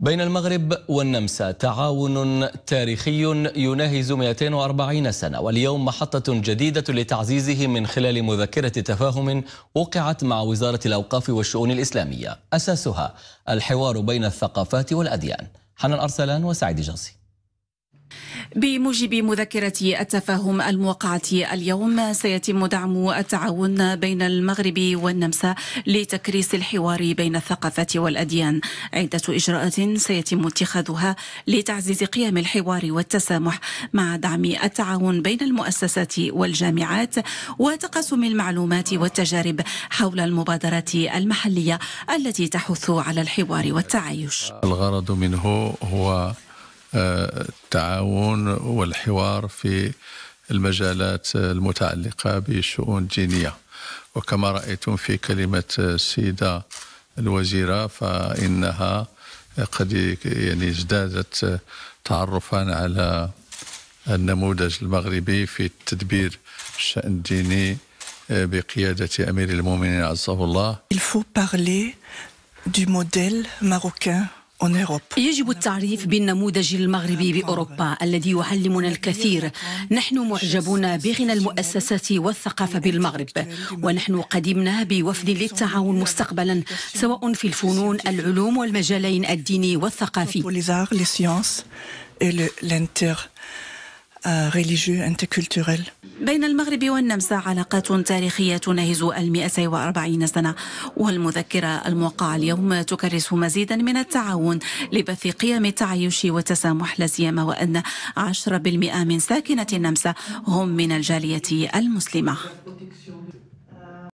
بين المغرب والنمسا تعاون تاريخي يناهز 240 سنة واليوم محطة جديدة لتعزيزه من خلال مذكرة تفاهم وقعت مع وزارة الأوقاف والشؤون الإسلامية أساسها الحوار بين الثقافات والأديان حنان أرسلان وسعيد جنسي بموجب مذكرة التفاهم الموقعة اليوم سيتم دعم التعاون بين المغرب والنمسا لتكريس الحوار بين الثقافات والأديان عدة إجراءات سيتم اتخاذها لتعزيز قيم الحوار والتسامح مع دعم التعاون بين المؤسسات والجامعات وتقاسم المعلومات والتجارب حول المبادرات المحلية التي تحث على الحوار والتعايش الغرض منه هو التعاون والحوار في المجالات المتعلقة بالشؤون الدينية وكما رأيتم في كلمة السيدة الوزيرة فإنها قد يعني ازدادت تعرفا على النموذج المغربي في تدبير الشأن الديني بقيادة أمير المؤمنين عزه الله. Il faut parler du modèle marocain يجب التعريف بالنموذج المغربي بأوروبا الذي يعلمنا الكثير نحن معجبون بغنى المؤسسات والثقافة بالمغرب ونحن قدمنا بوفد للتعاون مستقبلا سواء في الفنون العلوم والمجالين الديني والثقافي religieux interculturel. بين المغرب والنمسا علاقات تاريخية تناهز المئتي وأربعين سنة والمذكرة الموقعة اليوم تكرس مزيدا من التعاون لبث قيم التعايش والتسامح لا سيما وأن 10% من ساكنة النمسا هم من الجالية المسلمة